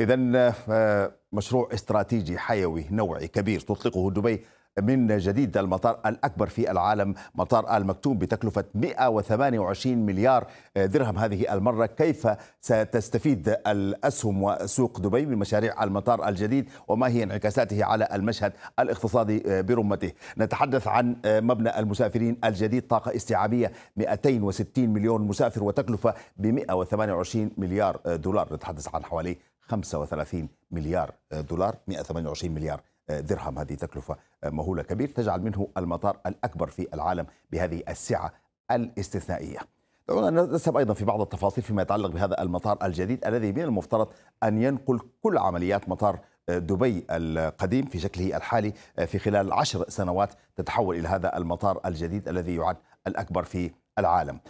إذا آه، مشروع استراتيجي حيوي نوعي كبير تطلقه دبي من جديد المطار الأكبر في العالم مطار آل مكتوم بتكلفة 128 مليار آه، درهم هذه المرة كيف ستستفيد الأسهم وسوق دبي من مشاريع المطار الجديد وما هي انعكاساته على المشهد الاقتصادي آه، برمته نتحدث عن مبنى المسافرين الجديد طاقة استيعابية 260 مليون مسافر وتكلفة ب 128 مليار دولار نتحدث عن حوالي 35 مليار دولار 128 مليار درهم هذه تكلفة مهولة كبير تجعل منه المطار الأكبر في العالم بهذه السعة الاستثنائية دعونا نذهب أيضا في بعض التفاصيل فيما يتعلق بهذا المطار الجديد الذي من المفترض أن ينقل كل عمليات مطار دبي القديم في شكله الحالي في خلال عشر سنوات تتحول إلى هذا المطار الجديد الذي يعد الأكبر في العالم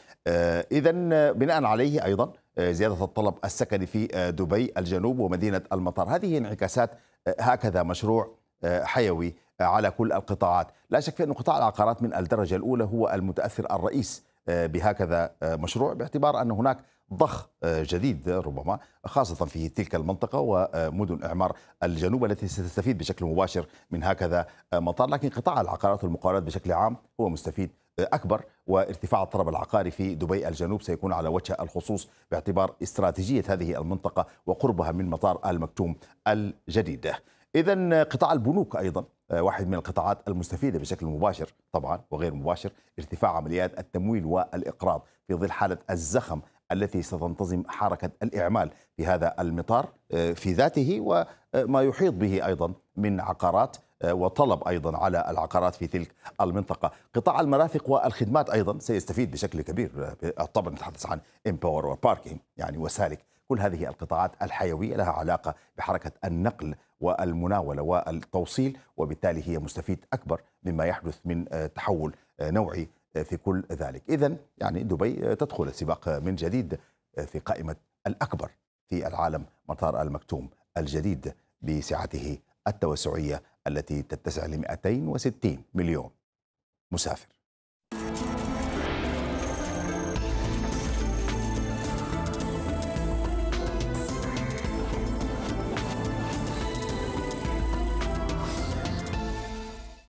إذا بناء عليه أيضا آه، زيادة الطلب السكني في آه، دبي الجنوب ومدينة المطار هذه انعكاسات آه، هكذا مشروع حيوي على كل القطاعات لا شك في أن قطاع العقارات من الدرجة الأولى هو المتأثر الرئيس بهكذا مشروع باعتبار أن هناك ضخ جديد ربما خاصة في تلك المنطقة ومدن إعمار الجنوب التي ستستفيد بشكل مباشر من هكذا مطار لكن قطاع العقارات والمقاولات بشكل عام هو مستفيد أكبر وارتفاع الطلب العقاري في دبي الجنوب سيكون على وجه الخصوص باعتبار استراتيجية هذه المنطقة وقربها من مطار المكتوم الجديد إذا قطاع البنوك أيضا آه، واحد من القطاعات المستفيدة بشكل مباشر طبعا وغير مباشر ارتفاع عمليات التمويل والإقراض في ظل حالة الزخم التي ستنتظم حركة الإعمال في هذا المطار آه، في ذاته وما يحيط به أيضا من عقارات آه، وطلب أيضا على العقارات في تلك المنطقة قطاع المرافق والخدمات أيضا سيستفيد بشكل كبير آه، طبعا نتحدث عن امباور وباركينج يعني وسالك كل هذه القطاعات الحيوية لها علاقة بحركة النقل والمناولة والتوصيل وبالتالي هي مستفيد أكبر مما يحدث من آه، تحول نوعي في كل ذلك إذا يعني دبي تدخل السباق من جديد في قائمة الأكبر في العالم مطار المكتوم الجديد بسعته التوسعية التي تتسع ل 260 مليون مسافر